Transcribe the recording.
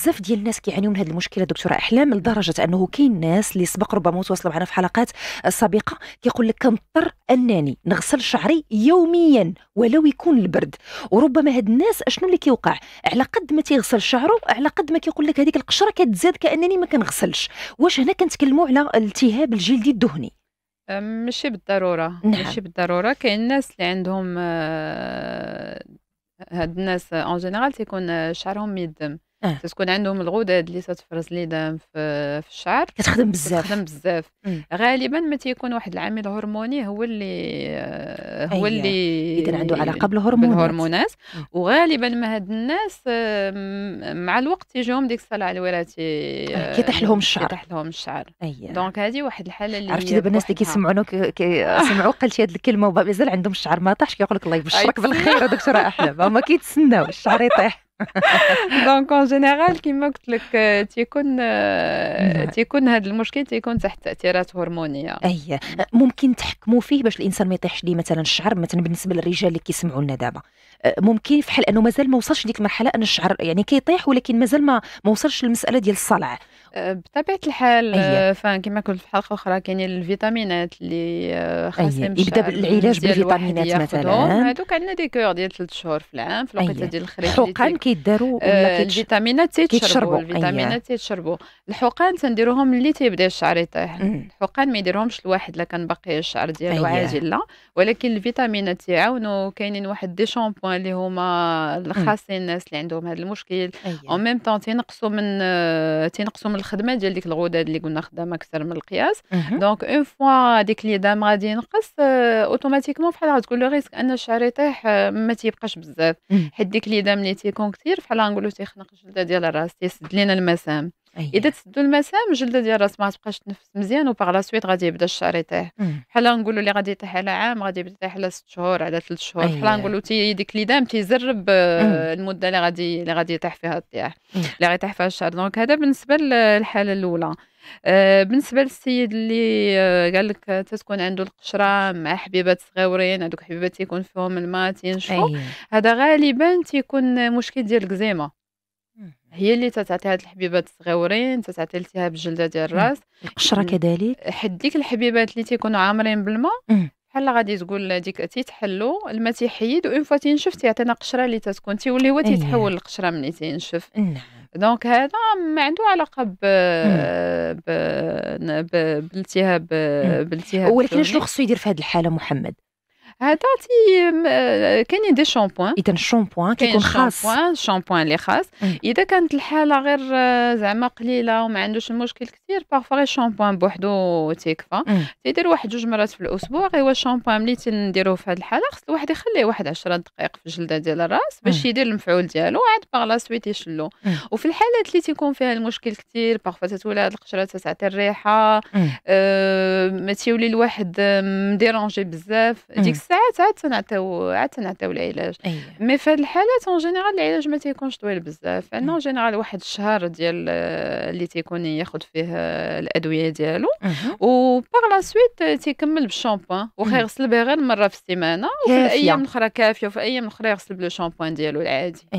بزاف ديال الناس كيعانيوا من هذه المشكله دكتوره احلام لدرجه انه كاين ناس اللي سبق ربما تواصلوا معنا في حلقات سابقه كيقول لك كنضطر انني نغسل شعري يوميا ولو يكون البرد وربما هاد الناس اشنو اللي كيوقع على قد ما تيغسل شعره على قد ما كيقول لك هذيك القشره كتزاد كانني ما كنغسلش واش هنا كنتكلموا على التهاب الجلدي الدهني ماشي بالضروره نعم. ماشي بالضروره كاين الناس اللي عندهم آه، هاد الناس اون آه، جينيرال تيكون آه، شعرهم يدم آه. تكون عندهم الغدد اللي تفرز ليدم في, في الشعر كتخدم بزاف كتخدم بزاف غالبا ما تيكون واحد العامل هرموني هو اللي هو اللي اذا عنده علاقه بالهرمونات بالهرمونات وغالبا ما هاد الناس مع الوقت يجيهم ديك الصلع الوراثي آه، كيطيح لهم آه، الشعر كيطيح لهم الشعر أيه. دونك هذه واحد الحاله اللي عرفتي دابا الناس اللي كيسمعونا كيسمعوا قلتي هذه الكلمه مازال عندهم الشعر ما طاحش كيقول لك الله يبشرك بالخير دكتوره راه احلام ما كيتسناو الشعر يطيح دونك اون جينيرال كيما قلت لك تيكون تيكون هذا المشكل تيكون تحت تاثيرات هرمونيه اي ممكن تحكموا فيه باش الانسان ما يطيحش ليه مثلا الشعر مثلا بالنسبه للرجال اللي كيسمعوا لنا دابا ممكن في حال انه مازال ما وصلش ديك المرحله ان الشعر يعني كيطيح ولكن مازال ما وصلش للمساله ديال الصلع آه، بطبيعه الحال آه، أيه. فكما قلت في حلقه اخرى كاين الفيتامينات اللي آه، خاصهم يبدا العلاج بالفيتامينات مثلا هذوك عندنا دي كور ديال ثلاث شهور في العام في الوقيته ديال الخريف الحقان كيداروا آه الفيتامينات تيتشربوا الفيتامينات تيتشربوا الحقان تنديروهم اللي تيبدا الشعر يطيح أمم. الحقان ما يديرهمش الواحد الا كان باقي الشعر ديالو عاجل لا ولكن الفيتامينات تيعاونوا كاينين واحد دي شامبوان اللي هما أمم. خاصين الناس اللي عندهم هذا المشكل اون ميم طون تينقصوا من تينقصوا من الخدمه ديال ديك الغدد اللي قلنا خدامه اكثر من القياس دونك اون فوا ديك لي دام غادي ينقص اوتوماتيكمون آه، فحال غتقول له ريسك ان الشعر يطيح آه، ما تيبقاش بزاف حيت ديك لي دام اللي تيكون كثير فحال غنقولوا تيخنق الجلده ديال الراس تيسد لينا المسام أيوة. اذا تسدوا المسام الجلده ديال الراس ما تبقاش تنفس مزيان وباغ لا سويت غادي يبدا الشعر يطيح بحال نقولوا اللي غادي يطيح على عام غادي يبدا يطيح على ست شهور على ثلاث شهور أيوة. بحال نقولوا ديك ليدام تيزرب آه، المده اللي غادي اللي غادي يطيح فيها الطياح اللي يطيح فيها الشعر دونك هذا بالنسبه للحاله الاولى آه، بالنسبه للسيد اللي آه، قال لك تتكون عنده القشره مع حبيبات صغيورين هذوك حبيبات تيكون فيهم الماء تينشفوا أيوة. هذا غالبا تيكون مشكل ديال الكزيمه هي اللي تتعطي هاد الحبيبات الصغيورين تتعطي التهاب الجلده ديال الراس القشره كذلك حد ديك الحبيبات اللي تيكونوا عامرين بالماء بحال غادي تقول ديك تيتحلوا الماء تيحيد وان فوا تينشف تيعطينا قشره اللي تتكون تيولي هو إيه. تيتحول القشره من ملي تينشف نعم. دونك هذا ما عنده علاقه ب ب بالتهاب بالتهاب ولكن شنو خصو يدير في هذه الحاله محمد هتعطي كاينين دي شامبوان اذا الشامبوان كيكون خاص الشامبوان اللي خاص اذا كانت الحاله غير زعما قليله وما عندوش المشكل كثير باغ غير الشامبوان بوحدو تيكفى تيدير واحد جوج مرات في الاسبوع غير هو الشامبوان ملي تنديروه في هذه الحاله خص الواحد يخليه واحد 10 دقائق في الجلده ديال الراس باش يدير المفعول ديالو عاد باغ لا سويت يشلو وفي الحالات اللي تيكون فيها المشكل كثير بارفوا تتولى هاد القشره تتعطي الريحه آه، ما تيولي الواحد مديرونجي بزاف ديك ساعات عاد تنعطيو عاد تنعطيو العلاج أيه. مي في الحالات اون جينيرال العلاج ما تيكونش طويل بزاف عندنا اون جينيرال واحد الشهر ديال اللي تيكون ياخد فيه الادويه ديالو و باغ لا سويت تيكمل بالشامبوان واخا يغسل به غير مره في السيمانه وفي الايام الاخرى كافيه وفي الايام الاخرى يغسل بالشامبوان ديالو العادي أيه.